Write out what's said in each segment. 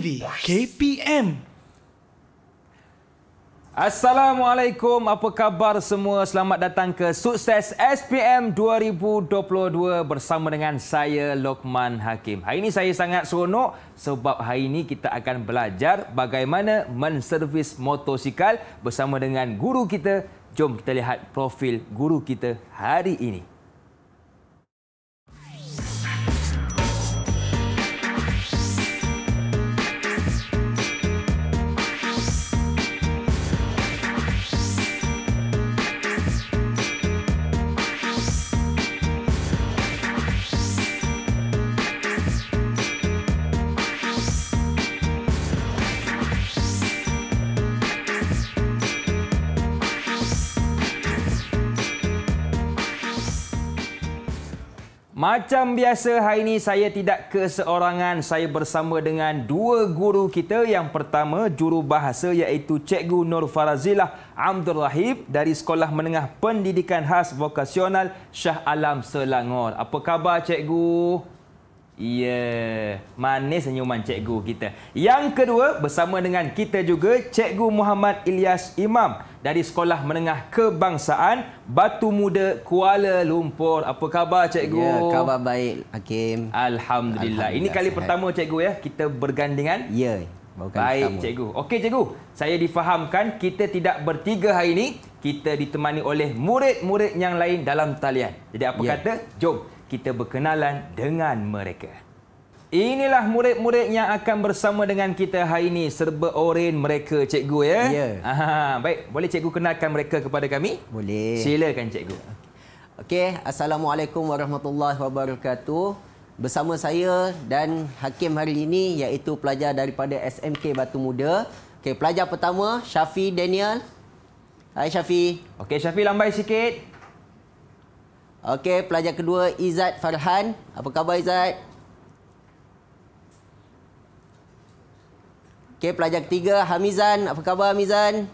TV KPM. Assalamualaikum, apa khabar semua? Selamat datang ke Sukses SPM 2022 bersama dengan saya Lokman Hakim. Hari ini saya sangat seronok sebab hari ini kita akan belajar bagaimana menservis motosikal bersama dengan guru kita. Jom kita lihat profil guru kita hari ini. Macam biasa hari ini saya tidak keseorangan. Saya bersama dengan dua guru kita. Yang pertama juru bahasa iaitu Cikgu Nur Farazilah Abdul Rahib dari Sekolah Menengah Pendidikan Khas Vokasional Shah Alam Selangor. Apa khabar Cikgu? Ya, yeah. manis senyuman cikgu kita. Yang kedua, bersama dengan kita juga, Cikgu Muhammad Ilyas Imam dari Sekolah Menengah Kebangsaan, Batu Muda, Kuala Lumpur. Apa khabar, Cikgu? Ya, yeah, khabar baik, Hakim. Alhamdulillah. Alhamdulillah. Ini kali sihat. pertama, Cikgu, ya kita bergandingan. Ya, yeah, Baik, pertama. Cikgu. Okey, Cikgu. Saya difahamkan kita tidak bertiga hari ini. Kita ditemani oleh murid-murid yang lain dalam talian. Jadi, apa yeah. kata? Jom. Jom kita berkenalan dengan mereka. Inilah murid-murid yang akan bersama dengan kita hari ini serba oren mereka cikgu ya. Ya. Aha, baik, boleh cikgu kenalkan mereka kepada kami? Boleh. Silakan cikgu. Okey, assalamualaikum warahmatullahi wabarakatuh. Bersama saya dan hakim hari ini iaitu pelajar daripada SMK Batu Muda. Okey, pelajar pertama Syafi Daniel. Hai Syafi. Okey, Syafi lambai sikit. Okey, pelajar kedua Izat Farhan. Apa khabar Izat? Okey, pelajar ketiga Hamizan. Apa khabar Hamizan?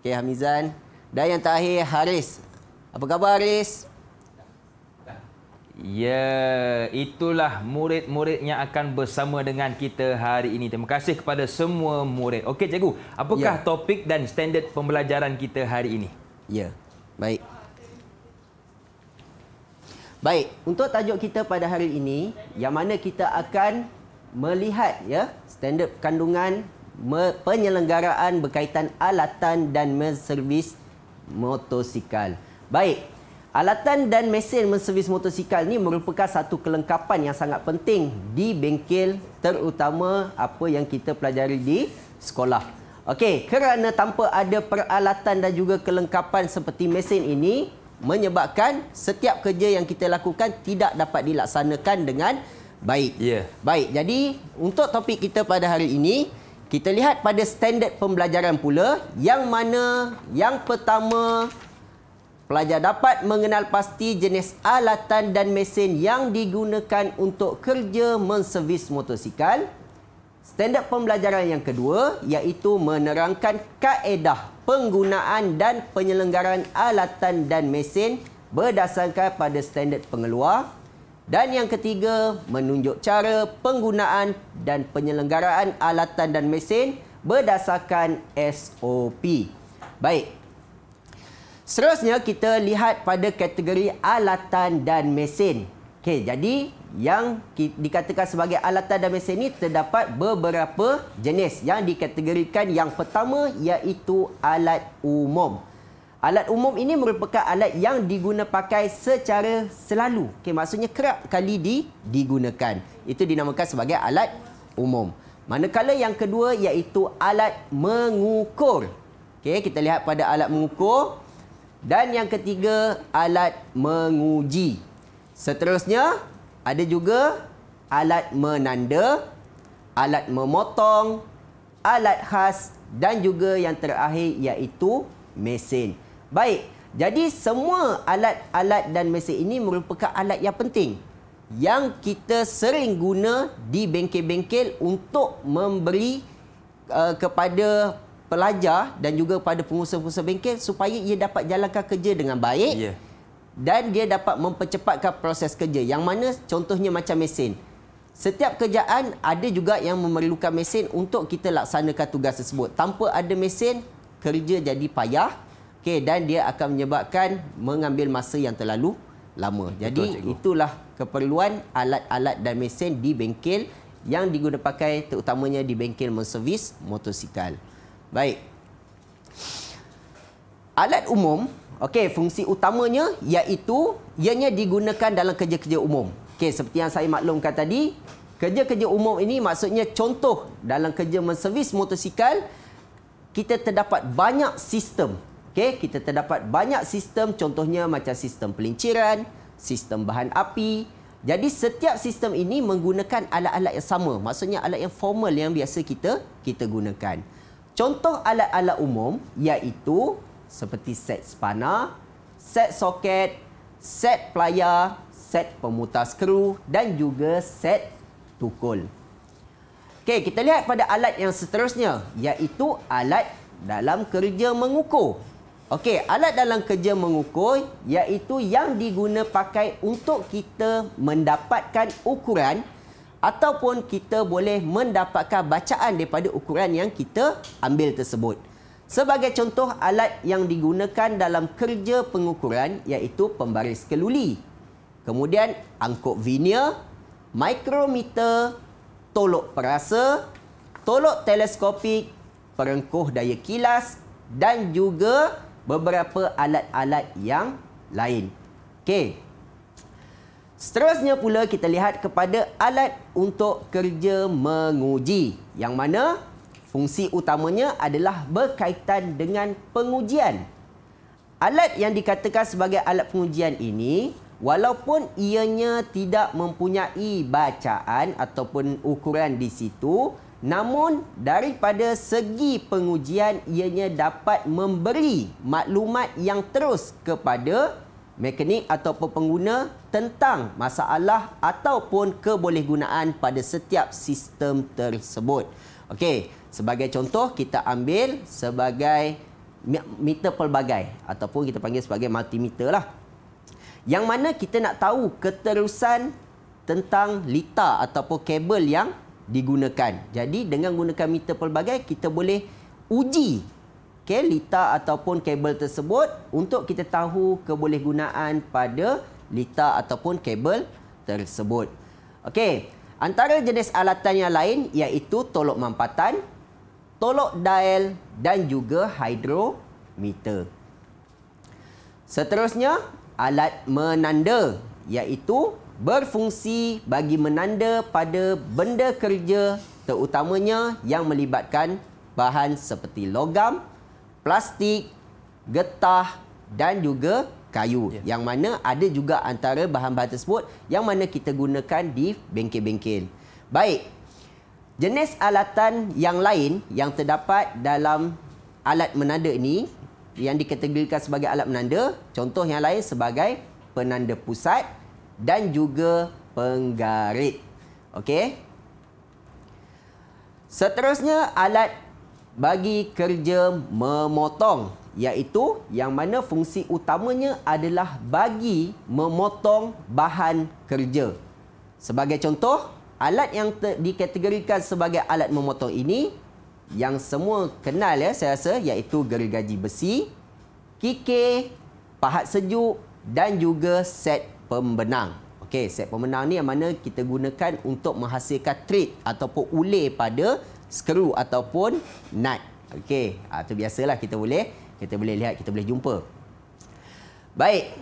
Okey, Hamizan. Dan yang terakhir Haris. Apa khabar Haris? Ya, itulah murid-murid yang akan bersama dengan kita hari ini. Terima kasih kepada semua murid. Okey, cikgu, apakah ya. topik dan standard pembelajaran kita hari ini? Ya. Baik. Baik, untuk tajuk kita pada hari ini yang mana kita akan melihat ya standard kandungan penyelenggaraan berkaitan alatan dan servis motosikal. Baik, alatan dan mesin servis motosikal ni merupakan satu kelengkapan yang sangat penting di bengkel terutama apa yang kita pelajari di sekolah. Okey, kerana tanpa ada peralatan dan juga kelengkapan seperti mesin ini, menyebabkan setiap kerja yang kita lakukan tidak dapat dilaksanakan dengan baik. Yeah. Baik. Jadi untuk topik kita pada hari ini, kita lihat pada standard pembelajaran pula yang mana yang pertama pelajar dapat mengenal pasti jenis alatan dan mesin yang digunakan untuk kerja menservis motosikal. Stand pembelajaran yang kedua iaitu menerangkan kaedah penggunaan dan penyelenggaraan alatan dan mesin berdasarkan pada standard pengeluar. Dan yang ketiga, menunjuk cara penggunaan dan penyelenggaraan alatan dan mesin berdasarkan SOP. Baik. Seterusnya kita lihat pada kategori alatan dan mesin. Okay, jadi yang dikatakan sebagai alat dan mesin ini terdapat beberapa jenis yang dikategorikan yang pertama iaitu alat umum. Alat umum ini merupakan alat yang pakai secara selalu. Okay, maksudnya kerap kali di, digunakan. Itu dinamakan sebagai alat umum. Manakala yang kedua iaitu alat mengukur. Okay, kita lihat pada alat mengukur. Dan yang ketiga, alat menguji. Seterusnya, ada juga alat menanda, alat memotong, alat khas dan juga yang terakhir iaitu mesin. Baik, jadi semua alat-alat dan mesin ini merupakan alat yang penting yang kita sering guna di bengkel-bengkel untuk memberi uh, kepada pelajar dan juga kepada pengusaha-pengusaha bengkel supaya ia dapat jalankan kerja dengan baik. Yeah dan dia dapat mempercepatkan proses kerja. Yang mana contohnya macam mesin. Setiap kerjaan ada juga yang memerlukan mesin untuk kita laksanakan tugas tersebut. Tanpa ada mesin, kerja jadi payah. okay? dan dia akan menyebabkan mengambil masa yang terlalu lama. Jadi Betul, itulah keperluan alat-alat dan mesin di bengkel yang digunakan terutamanya di bengkel menservis motosikal. Baik. Alat umum Okey, fungsi utamanya iaitu ianya digunakan dalam kerja-kerja umum. Okey, seperti yang saya maklumkan tadi, kerja-kerja umum ini maksudnya contoh dalam kerja menservis motosikal kita terdapat banyak sistem. Okey, kita terdapat banyak sistem contohnya macam sistem pelinciran, sistem bahan api. Jadi setiap sistem ini menggunakan alat-alat yang sama, maksudnya alat yang formal yang biasa kita kita gunakan. Contoh alat-alat umum iaitu seperti set spana, set soket, set player, set pemutar skru dan juga set tukul. Okey, kita lihat pada alat yang seterusnya iaitu alat dalam kerja mengukur. Okey, alat dalam kerja mengukur iaitu yang diguna pakai untuk kita mendapatkan ukuran ataupun kita boleh mendapatkan bacaan daripada ukuran yang kita ambil tersebut. Sebagai contoh, alat yang digunakan dalam kerja pengukuran iaitu pembaris keluli. Kemudian, angkut vinier, mikrometer, tolok perasa, tolok teleskopik, perengkuh daya kilas dan juga beberapa alat-alat yang lain. Okey. Seterusnya pula kita lihat kepada alat untuk kerja menguji. Yang mana Fungsi utamanya adalah berkaitan dengan pengujian. Alat yang dikatakan sebagai alat pengujian ini, walaupun ianya tidak mempunyai bacaan ataupun ukuran di situ, namun daripada segi pengujian ianya dapat memberi maklumat yang terus kepada mekanik atau pengguna tentang masalah ataupun kebolehgunaan pada setiap sistem tersebut. Okey. Sebagai contoh, kita ambil sebagai meter pelbagai ataupun kita panggil sebagai multimeter lah. Yang mana kita nak tahu keterusan tentang lita ataupun kabel yang digunakan. Jadi dengan gunakan meter pelbagai, kita boleh uji okay, lita ataupun kabel tersebut untuk kita tahu kebolehgunaan pada lita ataupun kabel tersebut. Okey, antara jenis alatan yang lain iaitu tolok mampatan tolok dial dan juga hidrometer. Seterusnya, alat menanda iaitu berfungsi bagi menanda pada benda kerja terutamanya yang melibatkan bahan seperti logam, plastik, getah dan juga kayu yeah. yang mana ada juga antara bahan-bahan tersebut yang mana kita gunakan di bengkel-bengkel. Baik, Jenis alatan yang lain yang terdapat dalam alat menanda ini yang dikategorikan sebagai alat menanda, contoh yang lain sebagai penanda pusat dan juga penggarit. Okey. Seterusnya alat bagi kerja memotong iaitu yang mana fungsi utamanya adalah bagi memotong bahan kerja. Sebagai contoh, alat yang dikategorikan sebagai alat memotong ini yang semua kenal ya saya rasa iaitu gergaji besi, kikir, pahat sejuk dan juga set pembenang. Okey, set pembenang ni yang mana kita gunakan untuk menghasilkan thread ataupun ulir pada skru ataupun nut. Okey, itu ha, biasalah kita boleh kita boleh lihat, kita boleh jumpa. Baik.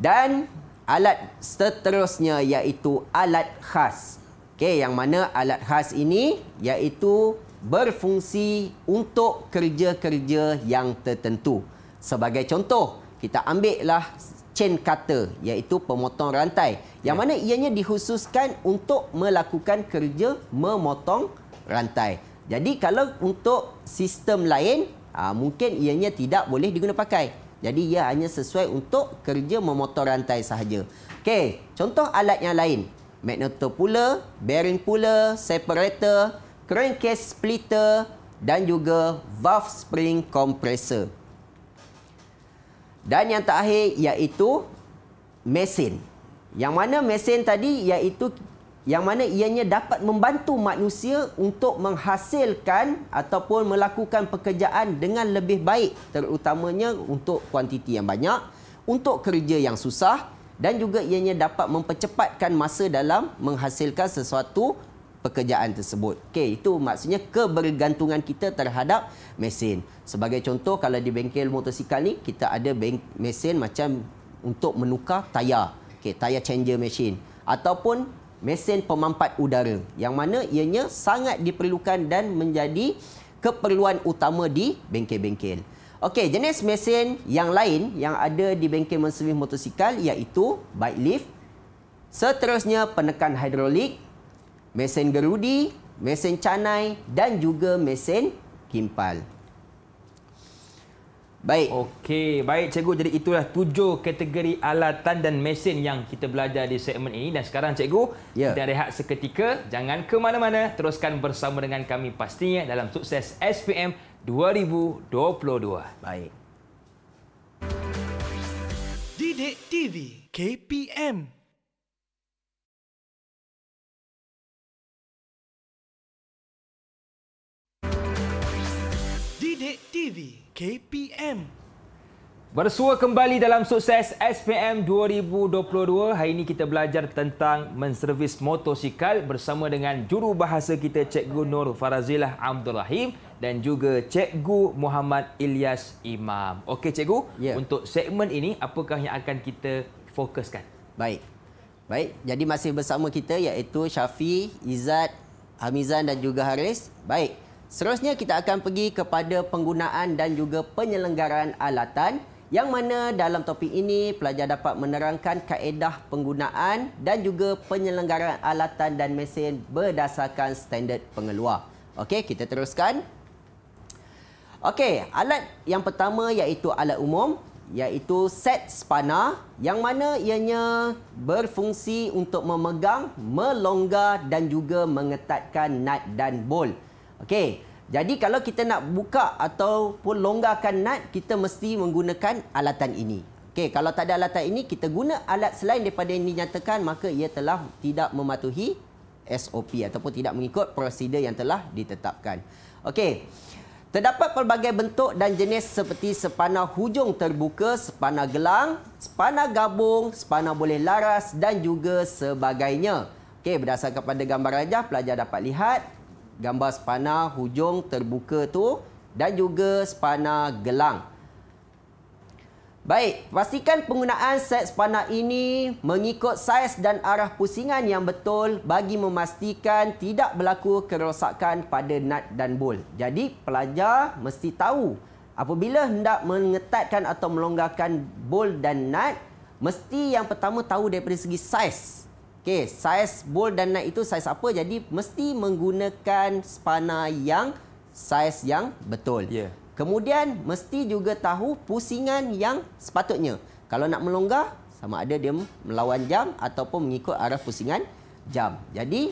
Dan alat seterusnya iaitu alat khas. Okey, yang mana alat khas ini iaitu berfungsi untuk kerja-kerja yang tertentu. Sebagai contoh, kita ambillah chain cutter iaitu pemotong rantai. Yang ya. mana ianya dikhususkan untuk melakukan kerja memotong rantai. Jadi kalau untuk sistem lain, ah, mungkin ianya tidak boleh pakai. Jadi ia hanya sesuai untuk kerja memotong rantai sahaja. Okey, contoh alat yang lain magneto pula, bearing pula, separator, crankcase splitter dan juga valve spring compressor. Dan yang terakhir iaitu mesin. Yang mana mesin tadi iaitu yang mana ianya dapat membantu manusia untuk menghasilkan ataupun melakukan pekerjaan dengan lebih baik terutamanya untuk kuantiti yang banyak, untuk kerja yang susah dan juga ianya dapat mempercepatkan masa dalam menghasilkan sesuatu pekerjaan tersebut. Okey, itu maksudnya kebergantungan kita terhadap mesin. Sebagai contoh kalau di bengkel motosikal ni kita ada mesin macam untuk menukar tayar. Okey, tayar changer machine ataupun mesin pemampat udara yang mana ianya sangat diperlukan dan menjadi keperluan utama di bengkel-bengkel. Okey, jenis mesin yang lain yang ada di bengkel menservis motosikal iaitu bike lift, seterusnya penekan hidrolik, mesin gerudi, mesin canai dan juga mesin kimpal. Baik. Okey, baik cikgu. Jadi itulah tujuh kategori alatan dan mesin yang kita belajar di segmen ini. Dan sekarang cikgu, ya. kita rehat seketika. Jangan ke mana-mana. Teruskan bersama dengan kami pastinya dalam sukses SPM 2022. 2022. Baik. Dide TV KPM Dide TV KPM Bersua kembali dalam sukses SPM 2022. Hari ini kita belajar tentang menservis motosikal bersama dengan juru bahasa kita Cikgu Nur Farazilah Abdul Rahim dan juga Cikgu Muhammad Ilyas Imam. Okey Cikgu, ya. untuk segmen ini apakah yang akan kita fokuskan? Baik. Baik, jadi masih bersama kita iaitu Syafi, Izzat, Hamizan dan juga Haris. Baik. Seterusnya kita akan pergi kepada penggunaan dan juga penyelenggaraan alatan yang mana dalam topik ini pelajar dapat menerangkan kaedah penggunaan dan juga penyelenggaraan alatan dan mesin berdasarkan standard pengeluar. Okey, kita teruskan. Okey, alat yang pertama iaitu alat umum iaitu set spana yang mana ianya berfungsi untuk memegang, melonggar dan juga mengetatkan nut dan bolt. Okey, jadi kalau kita nak buka ataupun longgarkan nut, kita mesti menggunakan alatan ini. Okey, kalau tak ada alatan ini, kita guna alat selain daripada yang dinyatakan maka ia telah tidak mematuhi SOP ataupun tidak mengikut prosedur yang telah ditetapkan. Okey. Terdapat pelbagai bentuk dan jenis seperti sepana hujung terbuka, sepana gelang, sepana gabung, sepana boleh laras dan juga sebagainya. Okey, berdasarkan pada gambar saja, pelajar dapat lihat gambar sepana hujung terbuka tu dan juga sepana gelang. Baik, pastikan penggunaan set spanar ini mengikut saiz dan arah pusingan yang betul bagi memastikan tidak berlaku kerosakan pada nut dan bol. Jadi, pelajar mesti tahu apabila hendak mengetatkan atau melonggarkan bol dan nut, mesti yang pertama tahu daripada segi saiz. Okey, saiz bol dan nut itu saiz apa? Jadi, mesti menggunakan spanar yang saiz yang betul. Yeah. Kemudian mesti juga tahu pusingan yang sepatutnya. Kalau nak melonggar, sama ada dia melawan jam ataupun mengikut arah pusingan jam. Jadi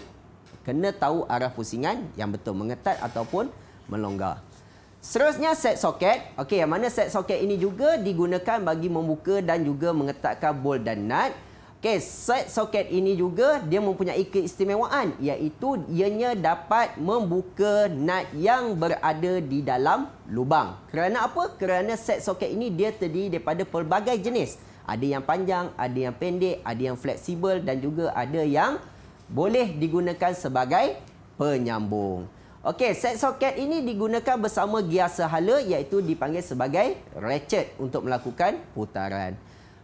kena tahu arah pusingan yang betul mengetat ataupun melonggar. Seterusnya set soket. Okey, yang mana set soket ini juga digunakan bagi membuka dan juga mengetatkan bolt dan nut. Okey, set soket ini juga dia mempunyai keistimewaan iaitu ianya dapat membuka nut yang berada di dalam lubang. Kerana apa? Kerana set soket ini dia terdiri daripada pelbagai jenis. Ada yang panjang, ada yang pendek, ada yang fleksibel dan juga ada yang boleh digunakan sebagai penyambung. Okey, set soket ini digunakan bersama gear sehala iaitu dipanggil sebagai ratchet untuk melakukan putaran.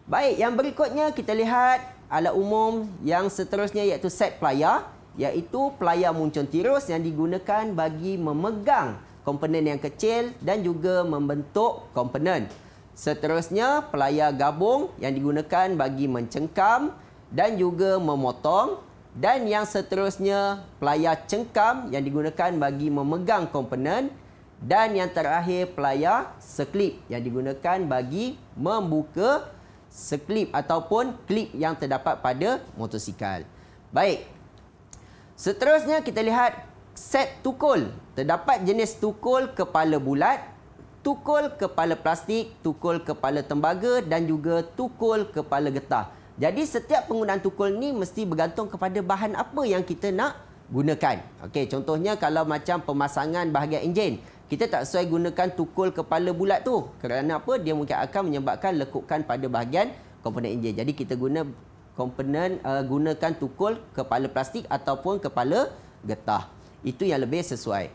Baik, yang berikutnya kita lihat ala umum yang seterusnya iaitu set player iaitu player muncung tirus yang digunakan bagi memegang komponen yang kecil dan juga membentuk komponen. Seterusnya player gabung yang digunakan bagi mencengkam dan juga memotong dan yang seterusnya player cengkam yang digunakan bagi memegang komponen dan yang terakhir player seklip yang digunakan bagi membuka seklip ataupun klip yang terdapat pada motosikal. Baik. Seterusnya kita lihat set tukul. Terdapat jenis tukul kepala bulat, tukul kepala plastik, tukul kepala tembaga dan juga tukul kepala getah. Jadi setiap penggunaan tukul ni mesti bergantung kepada bahan apa yang kita nak gunakan. Okey, contohnya kalau macam pemasangan bahagian enjin, kita tak sesuai gunakan tukul kepala bulat tu kerana apa dia mungkin akan menyebabkan lekukan pada bahagian komponen enjin jadi kita guna komponen uh, gunakan tukul kepala plastik ataupun kepala getah itu yang lebih sesuai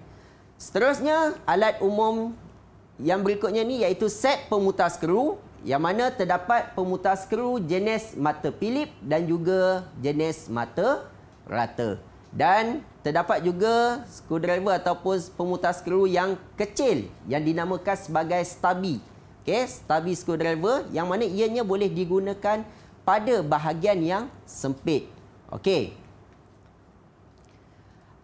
seterusnya alat umum yang berikutnya ni iaitu set pemutar skru yang mana terdapat pemutar skru jenis mata pilip dan juga jenis mata rata dan Terdapat juga screwdriver ataupun pemutar skru yang kecil yang dinamakan sebagai stubby. okay? stubby screwdriver yang mana ianya boleh digunakan pada bahagian yang sempit. Okey.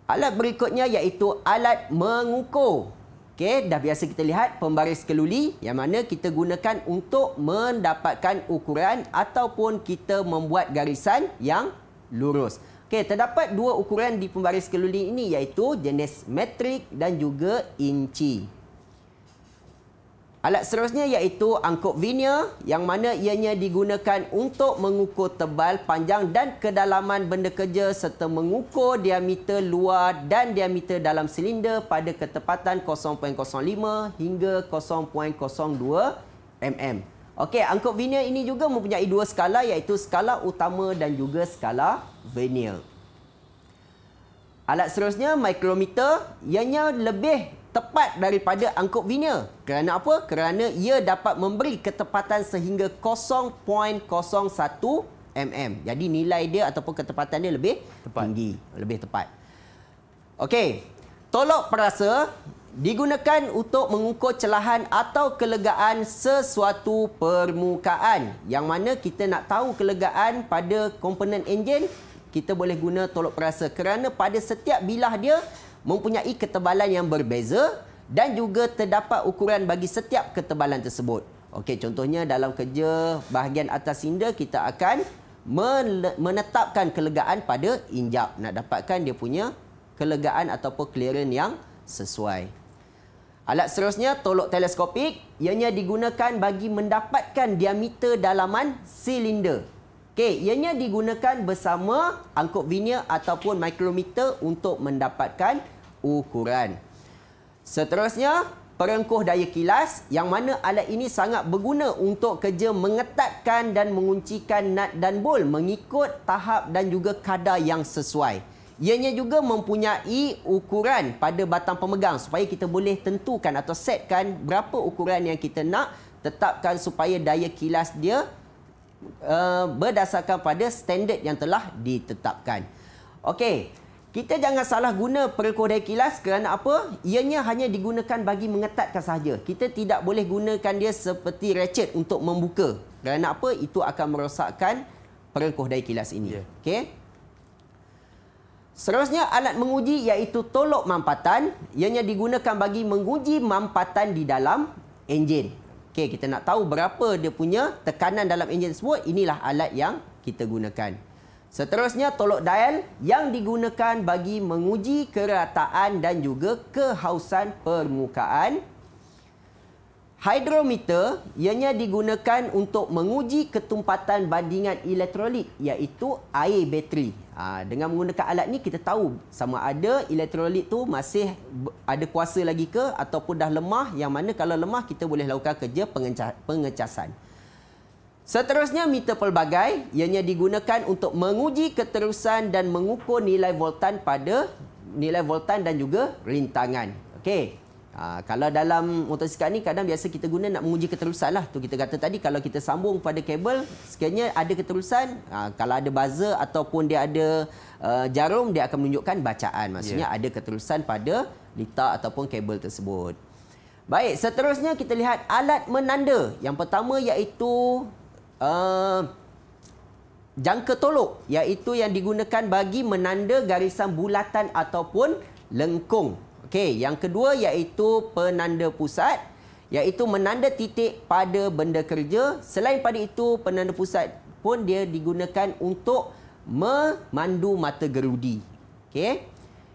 Alat berikutnya iaitu alat mengukur. Okey, dah biasa kita lihat pembaris keluli yang mana kita gunakan untuk mendapatkan ukuran ataupun kita membuat garisan yang lurus. Okey, terdapat dua ukuran di pembaris keliling ini iaitu jenis metrik dan juga inci. Alat seterusnya iaitu angkut veneer yang mana ianya digunakan untuk mengukur tebal, panjang dan kedalaman benda kerja serta mengukur diameter luar dan diameter dalam silinder pada ketepatan 0.05 hingga 0.02 mm. Okey, angkut veneer ini juga mempunyai dua skala iaitu skala utama dan juga skala veneer. Alat seterusnya, mikrometer, Ianya lebih tepat daripada angkut veneer. Kerana apa? Kerana ia dapat memberi ketepatan sehingga 0.01 mm. Jadi nilai dia ataupun ketepatan dia lebih tepat. tinggi. Lebih tepat. Okey, tolok perasa digunakan untuk mengukur celahan atau kelegaan sesuatu permukaan. Yang mana kita nak tahu kelegaan pada komponen enjin, kita boleh guna tolok perasa kerana pada setiap bilah dia mempunyai ketebalan yang berbeza dan juga terdapat ukuran bagi setiap ketebalan tersebut. Okey, contohnya dalam kerja bahagian atas sinda kita akan menetapkan kelegaan pada injap nak dapatkan dia punya kelegaan ataupun clearance yang sesuai. Alat seterusnya, tolok teleskopik. Ianya digunakan bagi mendapatkan diameter dalaman silinder. Okay, ianya digunakan bersama angkut vinyl ataupun mikrometer untuk mendapatkan ukuran. Seterusnya, perengkuh daya kilas yang mana alat ini sangat berguna untuk kerja mengetatkan dan menguncikan nut dan bol mengikut tahap dan juga kadar yang sesuai. Ianya juga mempunyai ukuran pada batang pemegang supaya kita boleh tentukan atau setkan berapa ukuran yang kita nak tetapkan supaya daya kilas dia uh, berdasarkan pada standard yang telah ditetapkan. Okey, kita jangan salah guna perekoh daya kilas kerana apa? Ianya hanya digunakan bagi mengetatkan sahaja. Kita tidak boleh gunakan dia seperti ratchet untuk membuka. Kerana apa? Itu akan merosakkan perekoh daya kilas ini. Yeah. Okey. Seterusnya, alat menguji iaitu tolok mampatan. Ianya digunakan bagi menguji mampatan di dalam enjin. Okay, kita nak tahu berapa dia punya tekanan dalam enjin tersebut. Inilah alat yang kita gunakan. Seterusnya, tolok dial yang digunakan bagi menguji kerataan dan juga kehausan permukaan Hidrometer ianya digunakan untuk menguji ketumpatan bandingan elektrolit iaitu air bateri. Ha, dengan menggunakan alat ni kita tahu sama ada elektrolit tu masih ada kuasa lagi ke ataupun dah lemah yang mana kalau lemah kita boleh lakukan kerja pengecasan. Seterusnya meter pelbagai ianya digunakan untuk menguji keterusan dan mengukur nilai voltan pada nilai voltan dan juga rintangan. Okey. Ha, kalau dalam motosikal ni kadang biasa kita guna nak menguji keterusan lah. Tu kita kata tadi kalau kita sambung pada kabel sekiranya ada keterusan ha, kalau ada buzzer ataupun dia ada uh, jarum dia akan menunjukkan bacaan. Maksudnya yeah. ada keterusan pada lita ataupun kabel tersebut. Baik, seterusnya kita lihat alat menanda. Yang pertama iaitu uh, jangka tolok iaitu yang digunakan bagi menanda garisan bulatan ataupun lengkung. Okey, yang kedua iaitu penanda pusat iaitu menanda titik pada benda kerja. Selain pada itu, penanda pusat pun dia digunakan untuk memandu mata gerudi. Okey.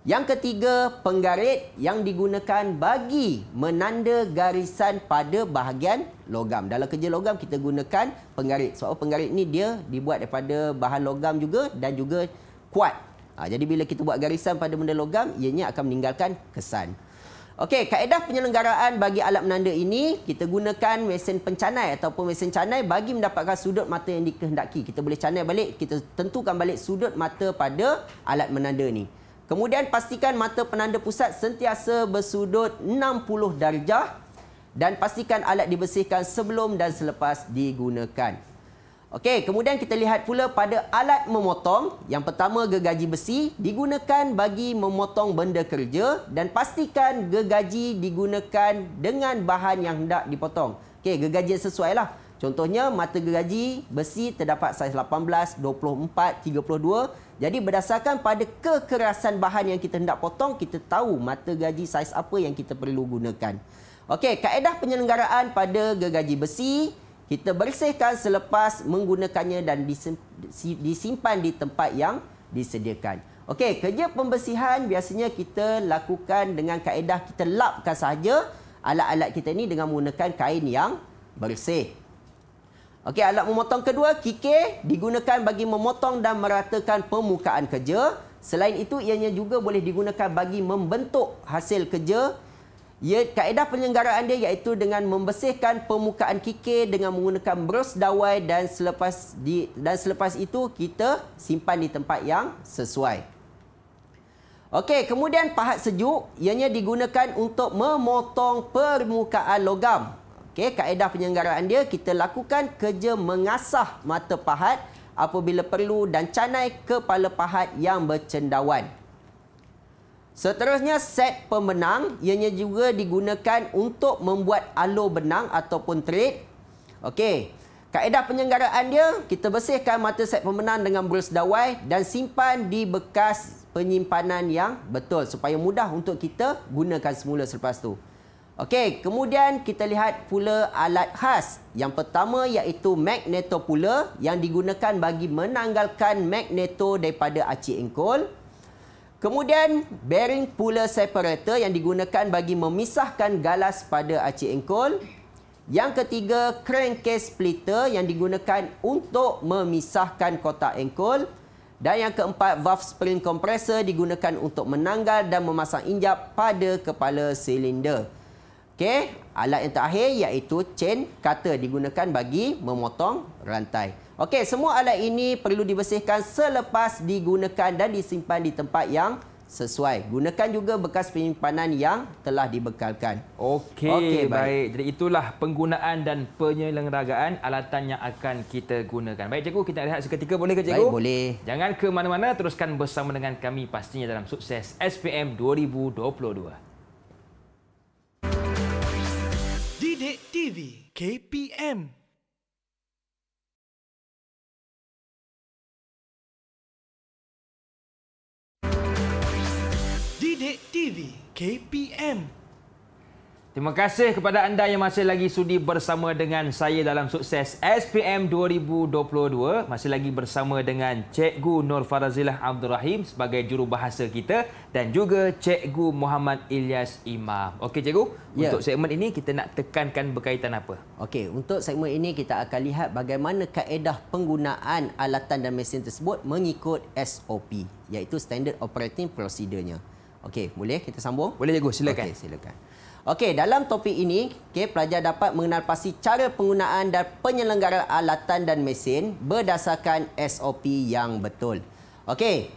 Yang ketiga, penggarit yang digunakan bagi menanda garisan pada bahagian logam. Dalam kerja logam, kita gunakan penggarit. Sebab penggarit ni dia dibuat daripada bahan logam juga dan juga kuat. Ha, jadi bila kita buat garisan pada benda logam, ianya akan meninggalkan kesan. Okey, kaedah penyelenggaraan bagi alat menanda ini, kita gunakan mesin pencanai ataupun mesin canai bagi mendapatkan sudut mata yang dikehendaki. Kita boleh canai balik, kita tentukan balik sudut mata pada alat menanda ini. Kemudian pastikan mata penanda pusat sentiasa bersudut 60 darjah dan pastikan alat dibersihkan sebelum dan selepas digunakan. Okey, kemudian kita lihat pula pada alat memotong. Yang pertama, gergaji besi digunakan bagi memotong benda kerja dan pastikan gergaji digunakan dengan bahan yang hendak dipotong. Okey, gergaji sesuai lah. Contohnya, mata gergaji besi terdapat saiz 18, 24, 32. Jadi berdasarkan pada kekerasan bahan yang kita hendak potong, kita tahu mata gergaji saiz apa yang kita perlu gunakan. Okey, kaedah penyelenggaraan pada gergaji besi kita bersihkan selepas menggunakannya dan disimpan di tempat yang disediakan. Okey, kerja pembersihan biasanya kita lakukan dengan kaedah kita lapkan saja alat-alat kita ni dengan menggunakan kain yang bersih. Okey, alat memotong kedua, kikir digunakan bagi memotong dan meratakan permukaan kerja. Selain itu, ianya juga boleh digunakan bagi membentuk hasil kerja Ya, kaedah penyelenggaraan dia iaitu dengan membersihkan permukaan kikir dengan menggunakan brush dawai dan selepas di dan selepas itu kita simpan di tempat yang sesuai. Okey, kemudian pahat sejuk ianya digunakan untuk memotong permukaan logam. Okey, kaedah penyelenggaraan dia kita lakukan kerja mengasah mata pahat apabila perlu dan canai kepala pahat yang bercendawan. Seterusnya set pembenang ianya juga digunakan untuk membuat alur benang ataupun thread. Okey. Kaedah penyenggaraan dia, kita bersihkan mata set pembenang dengan brus dawai dan simpan di bekas penyimpanan yang betul supaya mudah untuk kita gunakan semula selepas tu. Okey, kemudian kita lihat pula alat khas. Yang pertama iaitu magneto pula yang digunakan bagi menanggalkan magneto daripada aci engkol. Kemudian bearing puller separator yang digunakan bagi memisahkan galas pada aci engkol. Yang ketiga, crankcase splitter yang digunakan untuk memisahkan kotak engkol. Dan yang keempat, valve spring compressor digunakan untuk menanggal dan memasang injap pada kepala silinder. Okey, alat yang terakhir iaitu chain cutter digunakan bagi memotong rantai. Okey, semua alat ini perlu dibersihkan selepas digunakan dan disimpan di tempat yang sesuai. Gunakan juga bekas penyimpanan yang telah dibekalkan. Okey, okay, baik. baik. Jadi itulah penggunaan dan penyelenggaraan alatan yang akan kita gunakan. Baik cikgu, kita lihat seketika boleh ke cikgu? Baik, boleh. Jangan ke mana-mana, teruskan bersama dengan kami pastinya dalam sukses SPM 2022. Bidik TV KPM Bidik TV KPM Terima kasih kepada anda yang masih lagi sudi bersama dengan saya dalam sukses SPM 2022. Masih lagi bersama dengan Cikgu Nur Farazilah Abdul Rahim sebagai jurubahasa kita dan juga Cikgu Muhammad Ilyas Imam. Okey Cikgu, ya. untuk segmen ini kita nak tekankan berkaitan apa? Okey, untuk segmen ini kita akan lihat bagaimana kaedah penggunaan alatan dan mesin tersebut mengikut SOP iaitu Standard Operating Procedure-nya. Okey, boleh kita sambung? Boleh Cikgu, silakan. Okey, silakan. Okey, dalam topik ini, okay, pelajar dapat mengenal pasti cara penggunaan dan penyelenggaraan alatan dan mesin berdasarkan SOP yang betul. Okey,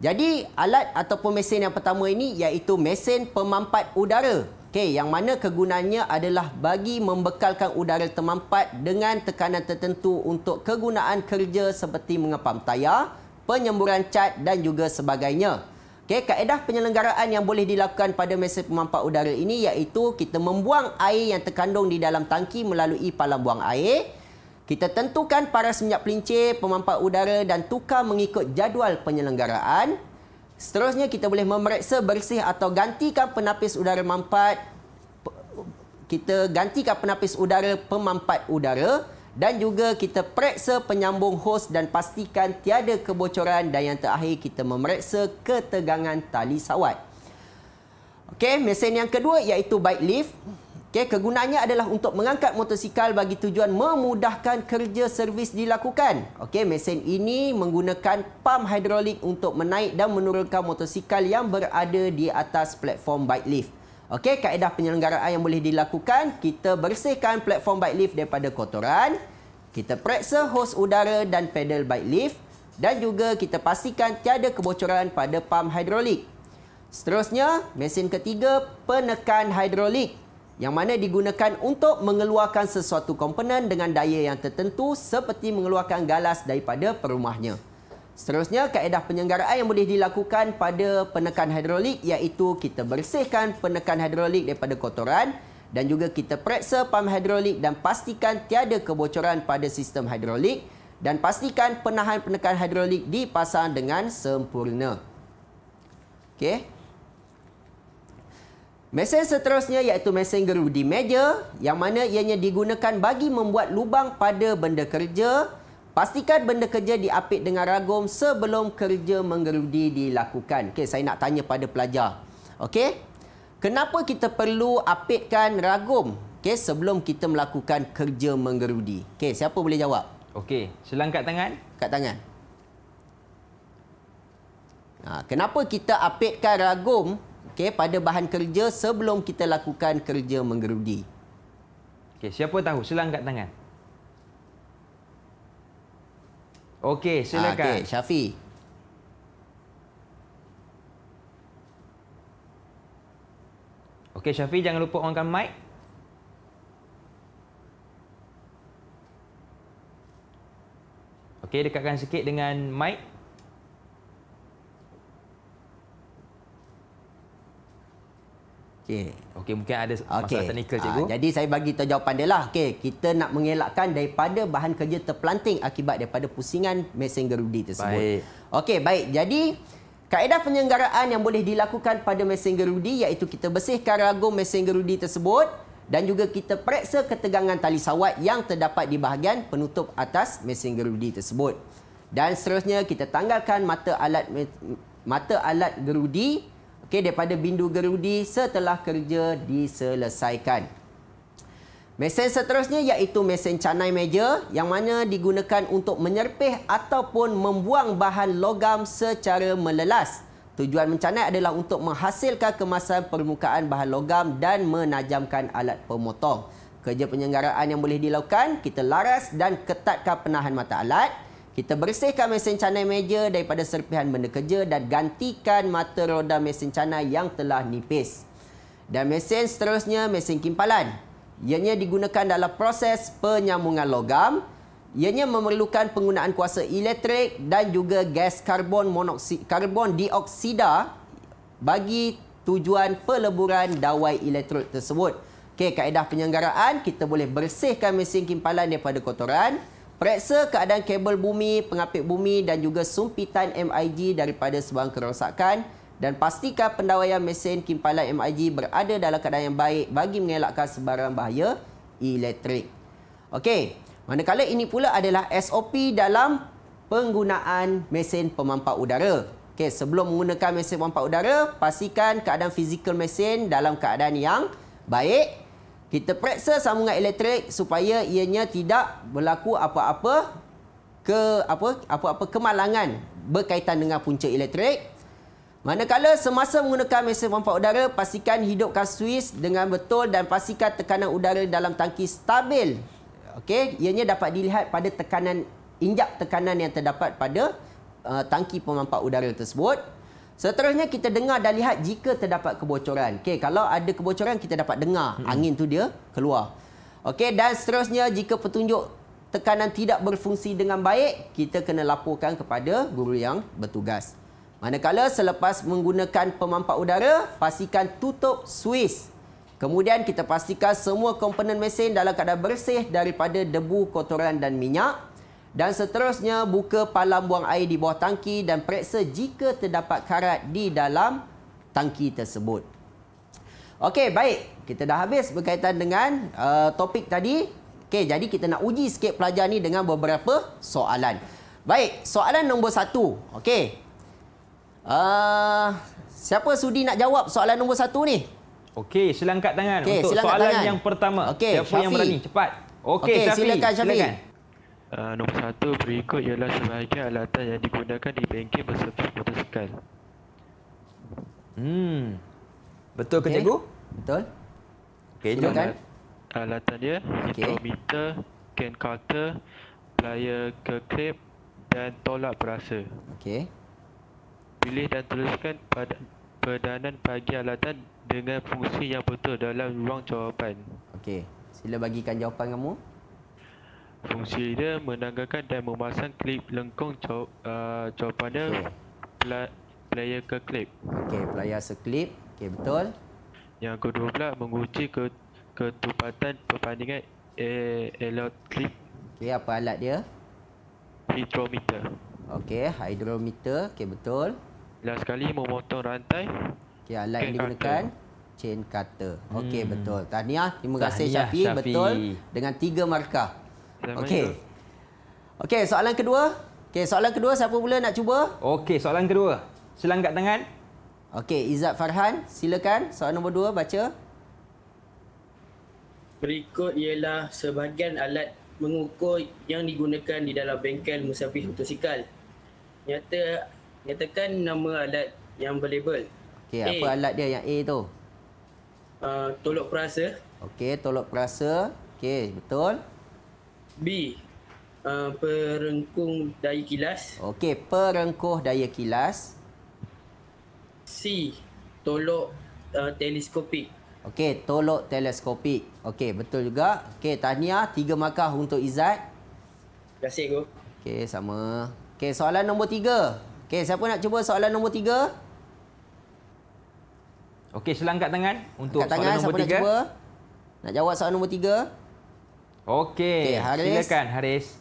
jadi alat ataupun mesin yang pertama ini iaitu mesin pemampat udara. Okey, yang mana kegunaannya adalah bagi membekalkan udara termampat dengan tekanan tertentu untuk kegunaan kerja seperti mengepam tayar, penyemburan cat dan juga sebagainya. Okey, kaedah penyelenggaraan yang boleh dilakukan pada mesin pemampat udara ini iaitu kita membuang air yang terkandung di dalam tangki melalui palam buang air. Kita tentukan paras minyak pelincir, pemampat udara dan tukar mengikut jadual penyelenggaraan. Seterusnya, kita boleh memeriksa bersih atau gantikan penapis udara mampat. Kita gantikan penapis udara pemampat udara dan juga kita periksa penyambung hos dan pastikan tiada kebocoran dan yang terakhir kita memeriksa ketegangan tali sawat. Okey, mesin yang kedua iaitu bike lift. Okey, kegunaannya adalah untuk mengangkat motosikal bagi tujuan memudahkan kerja servis dilakukan. Okey, mesin ini menggunakan pam hidrolik untuk menaik dan menurunkan motosikal yang berada di atas platform bike lift. Okey, kaedah penyelenggaraan yang boleh dilakukan, kita bersihkan platform bike lift daripada kotoran, kita periksa hos udara dan pedal bike lift dan juga kita pastikan tiada kebocoran pada pam hidrolik. Seterusnya, mesin ketiga penekan hidrolik yang mana digunakan untuk mengeluarkan sesuatu komponen dengan daya yang tertentu seperti mengeluarkan galas daripada perumahnya. Seterusnya, kaedah penyenggaraan yang boleh dilakukan pada penekan hidrolik iaitu kita bersihkan penekan hidrolik daripada kotoran dan juga kita periksa pam hidrolik dan pastikan tiada kebocoran pada sistem hidrolik dan pastikan penahan penekan hidrolik dipasang dengan sempurna. Okey. Mesin seterusnya iaitu mesin gerudi meja yang mana ianya digunakan bagi membuat lubang pada benda kerja Pastikan benda kerja diapit dengan ragum sebelum kerja menggerudi dilakukan. Okey, saya nak tanya pada pelajar. Okey? Kenapa kita perlu apitkan ragum okay, sebelum kita melakukan kerja menggerudi. Okey, siapa boleh jawab? Okey, selang tangan. Kat tangan. Ha, kenapa kita apitkan ragum okay, pada bahan kerja sebelum kita lakukan kerja menggerudi. Okey, siapa tahu? Selang tangan. Okey, ah, silakan. Okey, Syafi. Okey, Syafi jangan lupa onkan mic. Okey, dekatkan sikit dengan mic. Okey. Okey, mungkin ada masalah okay. teknikal ah, cikgu. Aa, jadi saya bagi tahu jawapan dia lah. Okey, kita nak mengelakkan daripada bahan kerja terpelanting akibat daripada pusingan mesin gerudi tersebut. Baik. Okey, baik. Jadi kaedah penyenggaraan yang boleh dilakukan pada mesin gerudi iaitu kita bersihkan ragung mesin gerudi tersebut dan juga kita periksa ketegangan tali sawat yang terdapat di bahagian penutup atas mesin gerudi tersebut. Dan seterusnya kita tanggalkan mata alat mata alat gerudi okey daripada bindu gerudi setelah kerja diselesaikan. Mesin seterusnya iaitu mesin canai meja yang mana digunakan untuk menyerpih ataupun membuang bahan logam secara melelas. Tujuan mencanai adalah untuk menghasilkan kemasan permukaan bahan logam dan menajamkan alat pemotong. Kerja penyenggaraan yang boleh dilakukan, kita laras dan ketatkan penahan mata alat. Kita bersihkan mesin canai meja daripada serpihan benda kerja dan gantikan mata roda mesin canai yang telah nipis. Dan mesin seterusnya mesin kimpalan. Ianya digunakan dalam proses penyambungan logam. Ianya memerlukan penggunaan kuasa elektrik dan juga gas karbon monoksida karbon dioksida bagi tujuan peleburan dawai elektrod tersebut. Okey, kaedah penyelenggaraan, kita boleh bersihkan mesin kimpalan daripada kotoran. Periksa keadaan kabel bumi, pengapit bumi dan juga sumpitan MIG daripada sebarang kerosakan dan pastikan pendawaian mesin kimpalan MIG berada dalam keadaan yang baik bagi mengelakkan sebarang bahaya elektrik. Okey, manakala ini pula adalah SOP dalam penggunaan mesin pemampat udara. Okey, sebelum menggunakan mesin pemampat udara, pastikan keadaan fizikal mesin dalam keadaan yang baik kita periksa sambungan elektrik supaya ianya tidak berlaku apa-apa ke apa apa-apa kemalangan berkaitan dengan punca elektrik. Manakala semasa menggunakan mesin pompa udara, pastikan hidupkan suis dengan betul dan pastikan tekanan udara dalam tangki stabil. Okey, ianya dapat dilihat pada tekanan injak tekanan yang terdapat pada uh, tangki pemampat udara tersebut. Seterusnya kita dengar dan lihat jika terdapat kebocoran. Okey, kalau ada kebocoran kita dapat dengar hmm. angin tu dia keluar. Okey, dan seterusnya jika petunjuk tekanan tidak berfungsi dengan baik, kita kena laporkan kepada guru yang bertugas. Manakala selepas menggunakan pemampat udara, pastikan tutup suis. Kemudian kita pastikan semua komponen mesin dalam keadaan bersih daripada debu, kotoran dan minyak. Dan seterusnya, buka palam buang air di bawah tangki dan periksa jika terdapat karat di dalam tangki tersebut. Okey, baik. Kita dah habis berkaitan dengan uh, topik tadi. Okey, jadi kita nak uji sikit pelajar ni dengan beberapa soalan. Baik, soalan nombor satu. Okey. Uh, siapa sudi nak jawab soalan nombor satu ni? Okey, silangkat tangan okay, untuk silangkat soalan tangan. yang pertama. Okay, siapa Syafi. yang berani? Cepat. Okey, okay, silakan Syafiq. Silakan. Uh, nombor satu berikut ialah sebahagian alatan yang digunakan di bengkel bersifat motosikal. Hmm. Betul ke okay. cikgu? Betul. Okey, jom kan. Alatan dia, hidrometer, can cutter, player ke clip dan tolak perasa. Okey. Pilih dan tuliskan pada perdanan bagi alatan dengan fungsi yang betul dalam ruang jawapan. Okey. Sila bagikan jawapan kamu. Fungsi dia menanggalkan dan memasang klip lengkung cop, uh, cop pada pla- player ke klip. Okey, player seklip. Okey, betul. Yang kedua pula menguji ke ketupatan perbandingan eh, elot klip. Okey, apa alat dia? Hydrometer. Okey, hydrometer. Okey, betul. Last sekali memotong rantai. Okey, alat yang digunakan cutter. chain cutter. Okey, hmm. betul. Tahniah, terima kasih Syafi, betul dengan tiga markah. Okey. Okey, soalan kedua. Okey, soalan kedua siapa pula nak cuba? Okey, soalan kedua. Silang kat tangan. Okey, Izzat Farhan, silakan. Soalan nombor dua, baca. Berikut ialah sebahagian alat mengukur yang digunakan di dalam bengkel musafir motosikal. Nyata, nyatakan nama alat yang berlabel. Okey, apa alat dia yang A tu? Uh, tolok perasa. Okey, tolok perasa. Okey, betul. B. Uh, perengkung daya kilas. Okey, perengkuh daya kilas. C. Tolok uh, teleskopik. Okey, tolok teleskopik. Okey, betul juga. Okey, tahniah. Tiga markah untuk Izzat. Terima kasih, Go. Okey, sama. Okey, soalan nombor tiga. Okey, siapa nak cuba soalan nombor tiga? Okey, selangkat tangan untuk angkat soalan tangan, nombor tiga. Nak, cuba? nak jawab soalan nombor tiga? Okey, okay, silakan Haris.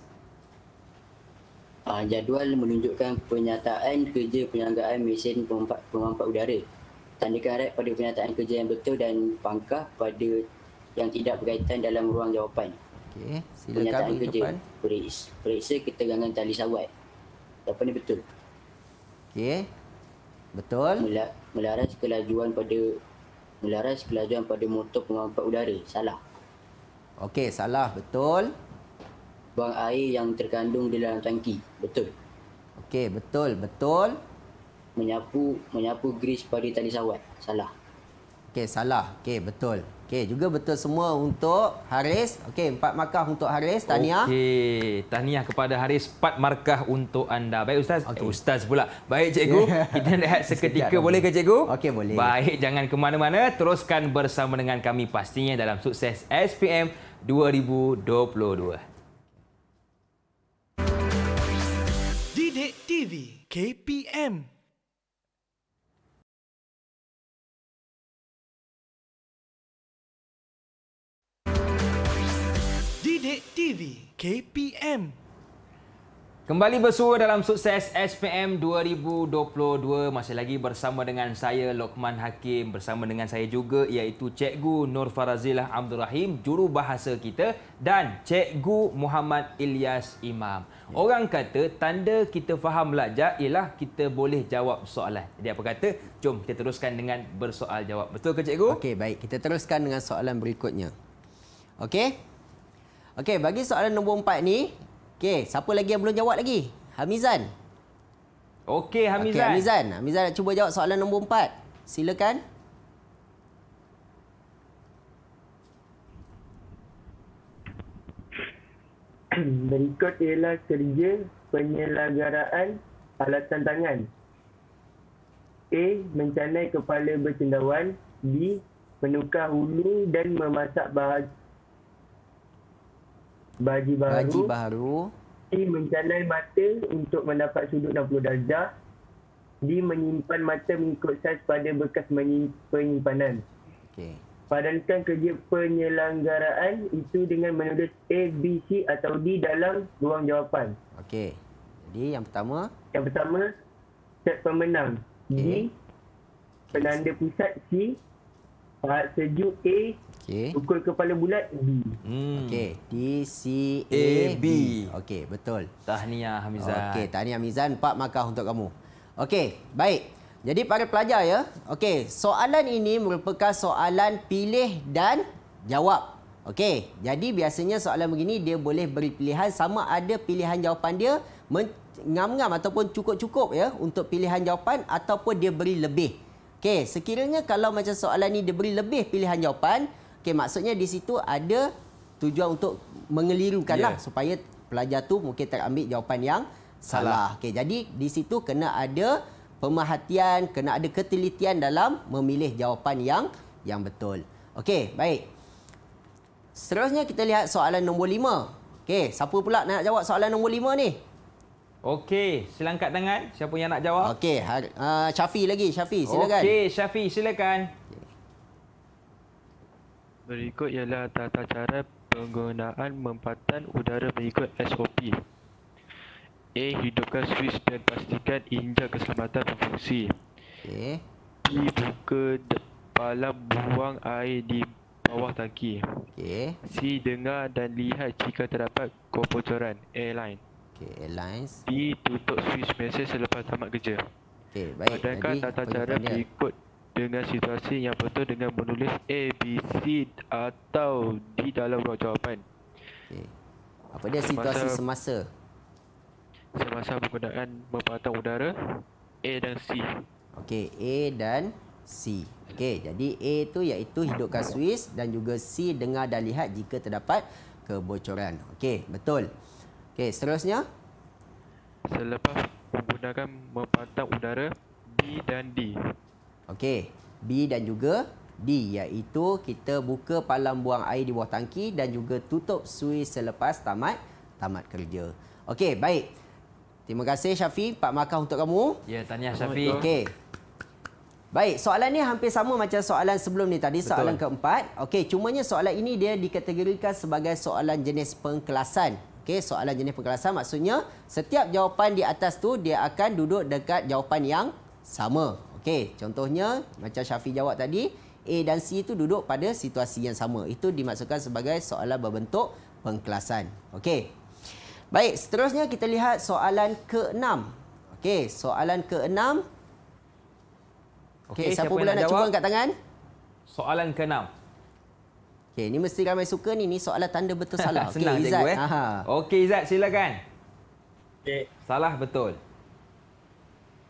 Uh, jadual menunjukkan penyataan kerja penyelenggaraan mesin pemampat, pemampat udara. Tandakan red pada penyataan kerja yang betul dan pangkah pada yang tidak berkaitan dalam ruang jawapan. Okey, silakan penyataan kerja. Periks, periksa ketegangan tali sawat. Apa ni betul? Okey. Betul. Mula, melaras kelajuan pada melaras kelajuan pada motor pemampat udara. Salah. Okey, salah betul. Buang air yang terkandung di dalam tangki. Betul. Okey, betul, betul. Menyapu menyapu grease pada tali sawat. Salah. Okey, salah. Okey, betul. Okey, juga betul semua untuk Haris. Okey, empat markah untuk Haris. Tahniah. Okey, tahniah kepada Haris. Empat markah untuk anda. Baik, Ustaz. Okay. Eh, Ustaz pula. Baik, Cikgu. Kita lihat seketika. boleh ke, Cikgu? Okey, boleh. Baik, jangan ke mana-mana. Teruskan bersama dengan kami pastinya dalam sukses SPM 2022. Didik TV KPM Didik TV KPM Kembali bersua dalam sukses SPM 2022 masih lagi bersama dengan saya Lokman Hakim bersama dengan saya juga iaitu Cikgu Nur Farazilah Abdul Rahim juru bahasa kita dan Cikgu Muhammad Ilyas Imam. Orang kata tanda kita faham belajar ialah kita boleh jawab soalan. Jadi apa kata? Jom kita teruskan dengan bersoal jawab. Betul ke cikgu? Okey, baik. Kita teruskan dengan soalan berikutnya. Okey? Okey, bagi soalan nombor empat ni, Okey, siapa lagi yang belum jawab lagi? Hamizan. Okey, Hamizan. Okey, Hamizan. Hamizan nak cuba jawab soalan nombor empat. Silakan. Berikut ialah kerja penyelenggaraan alasan tangan. A. Mencanai kepala bercendawan. B. Menukar hulu dan memasak bahagian baju baru. Baju baru. Di menjalai mata untuk mendapat sudut 60 darjah. Di menyimpan mata mengikut saiz pada bekas penyimpanan. Okey. Padankan kerja penyelenggaraan itu dengan menulis A, B, C atau D dalam ruang jawapan. Okey. Jadi yang pertama? Yang pertama, set pemenang. Okay. D, penanda pusat. C, Pak sejuk A. Okay. Ukur kepala bulat B. Hmm. Okey. D, C, A, B. B. Okey, betul. Tahniah Hamizan. Okey, tahniah Hamizan. Pak markah untuk kamu. Okey, baik. Jadi para pelajar ya. Okey, soalan ini merupakan soalan pilih dan jawab. Okey, jadi biasanya soalan begini dia boleh beri pilihan sama ada pilihan jawapan dia ngam-ngam ataupun cukup-cukup ya untuk pilihan jawapan ataupun dia beri lebih. Okey, sekiranya kalau macam soalan ni diberi lebih pilihan jawapan, okey maksudnya di situ ada tujuan untuk mengelirukanlah yeah. supaya pelajar tu mungkin terambil jawapan yang salah. salah. Okey, jadi di situ kena ada pemerhatian, kena ada ketelitian dalam memilih jawapan yang yang betul. Okey, baik. Seterusnya kita lihat soalan nombor lima. Okey, siapa pula nak jawab soalan nombor lima ni? Okey, silangkat tangan. Siapa yang nak jawab? Okey, uh, Syafi lagi. Syafi, silakan. Okey, Syafi, silakan. Berikut ialah tata cara penggunaan mempatan udara berikut SOP. A. Hidupkan switch dan pastikan injak keselamatan berfungsi. Okay. Buka palang buang air di bawah tangki. Okay. C. Dengar dan lihat jika terdapat kebocoran airline. Okay, airlines. B, tutup switch mesin selepas tamat kerja. Okay, baik. Padankan Jadi, tata cara berikut dengan situasi yang betul dengan menulis A, B, C atau D dalam ruang jawapan. Okay. Apa dia semasa, situasi semasa? Semasa penggunaan mempatang udara A dan C. Okey, A dan C. Okey, jadi A itu iaitu hidupkan Swiss dan juga C dengar dan lihat jika terdapat kebocoran. Okey, betul. Okey, seterusnya. Selepas menggunakan mempatah udara B dan D. Okey, B dan juga D iaitu kita buka palang buang air di bawah tangki dan juga tutup sui selepas tamat tamat kerja. Okey, baik. Terima kasih Syafi, Pak Makah untuk kamu. Ya, tanya Syafi. Okey. Baik, soalan ni hampir sama macam soalan sebelum ni tadi, Betul. soalan keempat. Okey, cumanya soalan ini dia dikategorikan sebagai soalan jenis pengkelasan. Okey, soalan jenis pengkelasan maksudnya setiap jawapan di atas tu dia akan duduk dekat jawapan yang sama. Okey, contohnya macam Syafi jawab tadi, A dan C itu duduk pada situasi yang sama. Itu dimaksudkan sebagai soalan berbentuk pengkelasan. Okey. Baik, seterusnya kita lihat soalan ke-6. Okey, soalan ke-6. Okey, okay, siapa, siapa pula nak, nak cuba angkat tangan? Soalan ke-6. Okey, ni mesti ramai suka ni. Ni soalan tanda betul salah. Okey, Izat. Eh. Okey, Izat, silakan. Okey. Salah betul.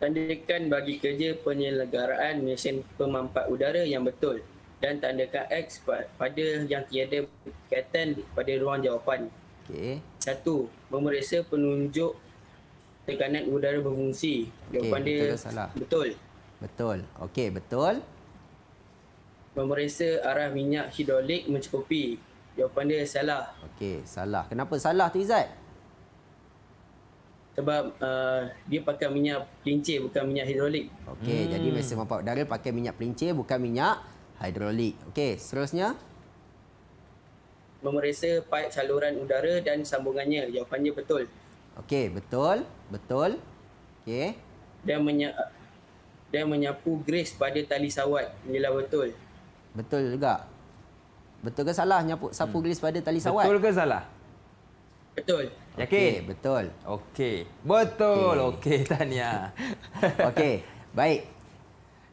Tandakan bagi kerja penyelenggaraan mesin pemampat udara yang betul dan tandakan X pada yang tiada berkaitan pada ruang jawapan. Okay. Satu, memeriksa penunjuk tekanan udara berfungsi. Jawapan okay, dia Salah. Betul. betul. Okey, betul memeriksa arah minyak hidrolik mencukupi. Jawapan dia salah. Okey, salah. Kenapa salah tu Izzat? Sebab uh, dia pakai minyak pelincir bukan minyak hidrolik. Okey, hmm. jadi mesin pompa udara pakai minyak pelincir bukan minyak hidrolik. Okey, seterusnya memeriksa paip saluran udara dan sambungannya. Jawapannya betul. Okey, betul. Betul. Okey. Dia menya dia menyapu grease pada tali sawat. Inilah betul. Betul juga. Betul ke salah nyapu sapu hmm. gelis pada tali sawat? Betul ke salah? Betul. Yakin? Okay, betul. Okey. Betul. Okey, okay, Tania. Okey. Baik.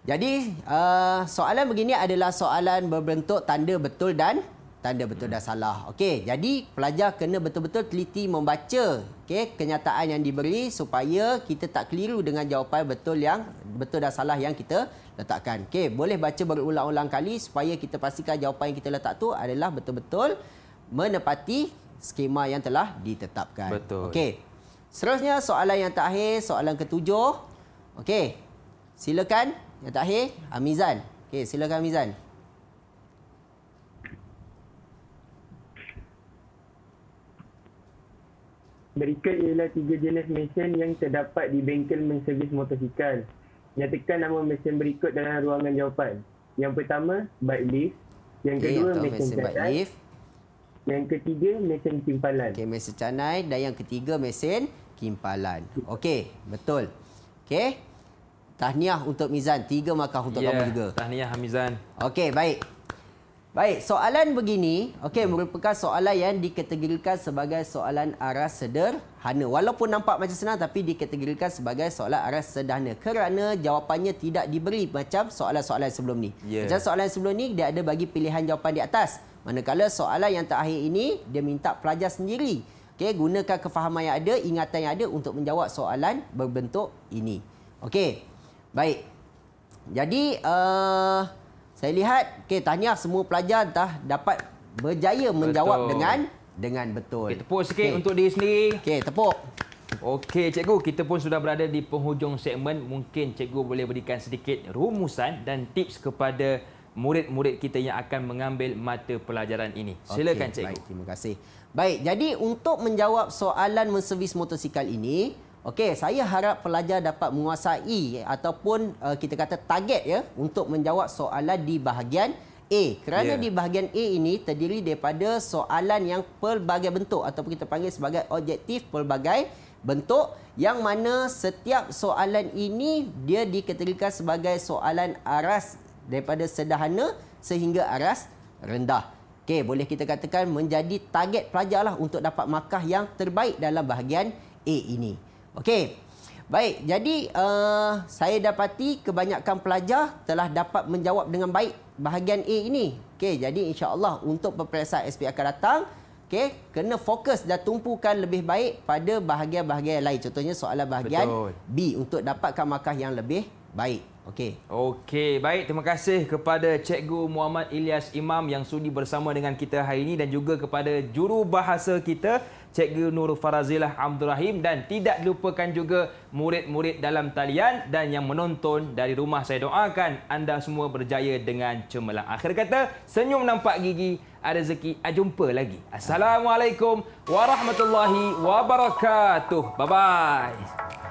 Jadi, uh, soalan begini adalah soalan berbentuk tanda betul dan tanda betul hmm. dah salah. Okey, jadi pelajar kena betul-betul teliti membaca okey kenyataan yang diberi supaya kita tak keliru dengan jawapan betul yang betul dah salah yang kita letakkan. Okey, boleh baca berulang-ulang kali supaya kita pastikan jawapan yang kita letak tu adalah betul-betul menepati skema yang telah ditetapkan. Okey. Seterusnya soalan yang terakhir, soalan ketujuh. Okey. Silakan yang terakhir Amizan. Okey, silakan Amizan. Berikut ialah tiga jenis mesin yang terdapat di bengkel menservis motosikal. Nyatakan nama mesin berikut dalam ruangan jawapan. Yang pertama, bike lift. Yang okay, kedua, mesin, mesin bike lift. Yang ketiga, mesin kimpalan. Okey, mesin canai. Dan yang ketiga, mesin kimpalan. Okey, betul. Okey. Tahniah untuk Mizan. Tiga markah untuk yeah, kamu ya, juga. Tahniah, Mizan. Okey, baik. Baik, soalan begini okay, hmm. merupakan soalan yang dikategorikan sebagai soalan arah sederhana. Walaupun nampak macam senang tapi dikategorikan sebagai soalan arah sederhana kerana jawapannya tidak diberi macam soalan-soalan sebelum ni. Yeah. Macam soalan sebelum ni dia ada bagi pilihan jawapan di atas. Manakala soalan yang terakhir ini dia minta pelajar sendiri okay, gunakan kefahaman yang ada, ingatan yang ada untuk menjawab soalan berbentuk ini. Okey, baik. Jadi... Uh, saya lihat, okay, tahniah semua pelajar dah dapat berjaya menjawab dengan dengan betul. Okay, tepuk sikit okay. untuk diri sendiri. Okay, tepuk. Okey, cikgu. Kita pun sudah berada di penghujung segmen. Mungkin cikgu boleh berikan sedikit rumusan dan tips kepada murid-murid kita yang akan mengambil mata pelajaran ini. Silakan, okay, cikgu. Baik, terima kasih. Baik, jadi untuk menjawab soalan menservis motosikal ini, Okey, saya harap pelajar dapat menguasai ataupun uh, kita kata target ya untuk menjawab soalan di bahagian A. Kerana yeah. di bahagian A ini terdiri daripada soalan yang pelbagai bentuk ataupun kita panggil sebagai objektif pelbagai bentuk yang mana setiap soalan ini dia dikategorikan sebagai soalan aras daripada sederhana sehingga aras rendah. Okey, boleh kita katakan menjadi target pelajarlah untuk dapat markah yang terbaik dalam bahagian A ini. Okey. Baik, jadi uh, saya dapati kebanyakan pelajar telah dapat menjawab dengan baik bahagian A ini. Okey, jadi insya-Allah untuk peperiksaan SP akan datang, okey, kena fokus dan tumpukan lebih baik pada bahagian-bahagian lain. Contohnya soalan bahagian Betul. B untuk dapatkan markah yang lebih baik. Okey. Okey, baik terima kasih kepada Cikgu Muhammad Ilyas Imam yang sudi bersama dengan kita hari ini dan juga kepada juru bahasa kita Cikgu Nur Farazilah Abdul Rahim dan tidak lupakan juga murid-murid dalam talian dan yang menonton dari rumah saya doakan anda semua berjaya dengan cemerlang. Akhir kata, senyum nampak gigi, ada rezeki, ah, jumpa lagi. Assalamualaikum warahmatullahi wabarakatuh. Bye bye.